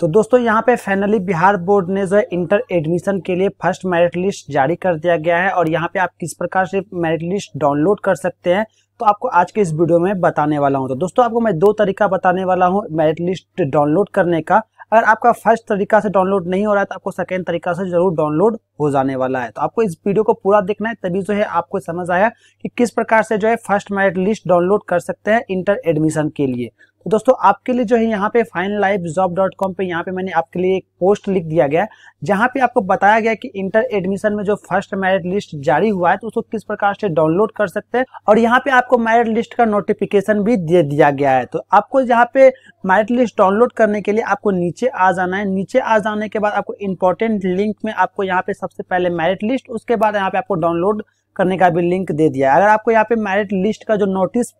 तो दोस्तों यहाँ पे फाइनली बिहार बोर्ड ने जो है इंटर एडमिशन के लिए फर्स्ट मेरिट लिस्ट जारी कर दिया गया है और यहाँ पे आप किस प्रकार से मेरिट लिस्ट डाउनलोड कर सकते हैं तो आपको आज के इस वीडियो में बताने वाला हूँ तो दोस्तों आपको मैं दो तरीका बताने वाला हूँ मेरिट लिस्ट डाउनलोड करने का अगर आपका फर्स्ट तरीका से डाउनलोड नहीं हो रहा है तो आपको सेकेंड तरीका से जरूर डाउनलोड हो जाने वाला है तो आपको इस वीडियो को पूरा देखना है तभी जो है आपको समझ आया कि किस प्रकार से जो है फर्स्ट मेरिट लिस्ट डाउनलोड कर सकते हैं इंटर एडमिशन के लिए दोस्तों आपके लिए जो है यहाँ पे fine life job dot com पर यहाँ पे मैंने आपके लिए एक पोस्ट लिख दिया गया है जहाँ पे आपको बताया गया कि इंटर एडमिशन में जो फर्स्ट मैरिट लिस्ट जारी हुआ है तो उसको किस प्रकार से डाउनलोड कर सकते हैं और यहाँ पे आपको मैरिट लिस्ट का नोटिफिकेशन भी दे दिया गया है तो आपको यहाँ पे मैरिट लिस्ट डाउनलोड करने के लिए आपको नीचे आ जाना है नीचे आ जाने के बाद आपको इम्पोर्टेंट लिंक में आपको यहाँ पे सबसे पहले मैरिट लिस्ट उसके बाद यहाँ पे आपको डाउनलोड करने का भी लिंक दे दिया है अगर आपको यहाँ पे मैरिट लिस्ट का जो नोटिस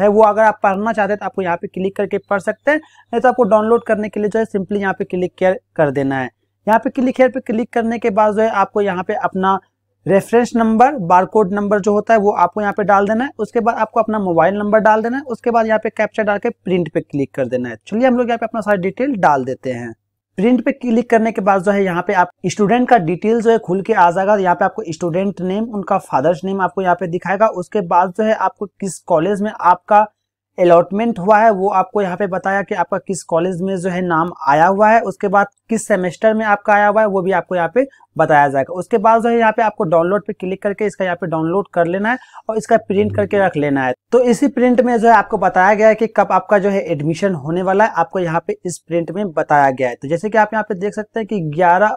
है वो अगर आप पढ़ना चाहते हैं तो आपको यहाँ पे क्लिक करके पढ़ सकते हैं नहीं तो आपको डाउनलोड करने के लिए जो है सिंपली यहाँ पे क्लिक केयर कर देना है यहाँ पे क्लिक केयर पे क्लिक करने के बाद जो है आपको यहाँ पे अपना रेफरेंस नंबर बारकोड नंबर जो होता है वो आपको यहाँ पे डाल देना है उसके बाद आपको अपना मोबाइल नंबर डाल देना है उसके बाद यहाँ पे कैप्चर डाल के प्रिंट पे क्लिक कर देना है चलिए हम लोग यहाँ पे अपना सारा डिटेल डाल देते हैं प्रिंट पे क्लिक करने के बाद जो है यहाँ पे आप स्टूडेंट का डिटेल जो है खुल के आ जाएगा यहाँ पे आपको स्टूडेंट नेम उनका फादर्स नेम आपको यहाँ पे दिखाएगा उसके बाद जो है आपको किस कॉलेज में आपका अलॉटमेंट हुआ है वो आपको यहाँ पे बताया कि आपका किस कॉलेज में जो है नाम आया हुआ है उसके बाद किस सेमेस्टर में आपका आया हुआ है वो भी आपको यहाँ पे बताया जाएगा उसके बाद जो है यहाँ पे आपको डाउनलोड पे क्लिक करके इसका यहाँ पे डाउनलोड कर लेना है और इसका प्रिंट हम्म। करके रख लेना है तो इसी प्रिंट में जो है आपको बताया गया है कि कब आपका जो है एडमिशन होने वाला है आपको यहाँ पे इस प्रिंट में बताया गया है तो जैसे कि आप यहाँ पे देख सकते हैं कि ग्यारह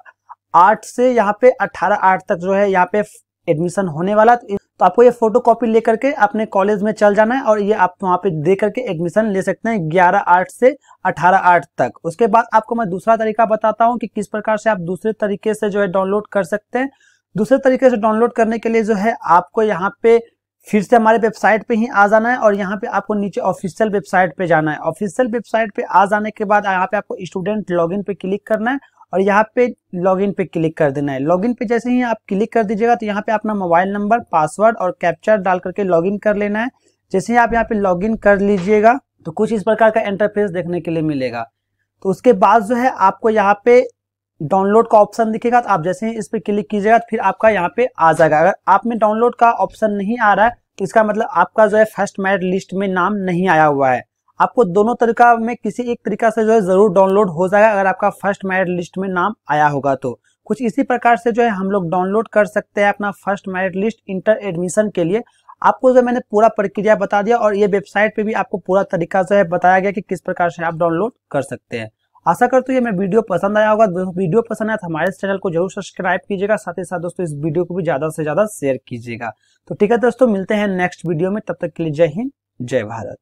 आठ से यहाँ पे अठारह आठ तक जो है यहाँ पे एडमिशन होने वाला तो तो आपको ये फोटो कॉपी लेकर के अपने कॉलेज में चल जाना है और ये आप वहाँ पे दे करके एडमिशन ले सकते हैं ग्यारह आठ से अठारह आठ तक उसके बाद आपको मैं दूसरा तरीका बताता हूँ कि किस प्रकार से आप दूसरे तरीके से जो है डाउनलोड कर सकते हैं दूसरे तरीके से डाउनलोड करने के लिए जो है आपको यहाँ पे फिर से हमारे वेबसाइट पे ही आ जाना है और यहाँ पे आपको नीचे ऑफिशियल वेबसाइट पे जाना है ऑफिशियल वेबसाइट पे आ जाने के बाद यहाँ पे आपको स्टूडेंट लॉगिन पे क्लिक करना है और यहाँ पे लॉगिन पे क्लिक कर देना है लॉगिन पे जैसे ही आप क्लिक कर दीजिएगा तो यहाँ पे अपना मोबाइल नंबर पासवर्ड और कैप्चर डाल करके लॉगिन कर लेना है जैसे ही आप यहाँ पे लॉगिन कर लीजिएगा तो कुछ इस प्रकार का इंटरफेस देखने के लिए मिलेगा तो उसके बाद जो है आपको यहाँ पे डाउनलोड का ऑप्शन दिखेगा तो आप जैसे ही इस पर क्लिक कीजिएगा तो फिर आपका यहाँ पे आ जाएगा अगर आप में डाउनलोड का ऑप्शन नहीं आ रहा है तो इसका मतलब आपका जो है फर्स्ट मैरिट लिस्ट में नाम नहीं आया हुआ है आपको दोनों तरीका में किसी एक तरीका से जो है जरूर डाउनलोड हो जाएगा अगर आपका फर्स्ट मैरिट लिस्ट में नाम आया होगा तो कुछ इसी प्रकार से जो है हम लोग डाउनलोड कर सकते हैं अपना first merit list inter admission के लिए आपको जो मैंने पूरा प्रक्रिया बता दिया और ये वेबसाइट पे भी आपको पूरा तरीका जो है बताया गया कि किस प्रकार से आप डाउनलोड कर सकते हैं आशा करते ये मैं वीडियो पसंद आया होगा वीडियो पसंद आया तो हमारे चैनल को जरूर सब्सक्राइब कीजिएगा साथ ही साथ दोस्तों इस वीडियो को भी ज्यादा से ज्यादा शेयर कीजिएगा तो ठीक है दोस्तों मिलते हैं नेक्स्ट वीडियो में तब तक के लिए जय हिंद जय भारत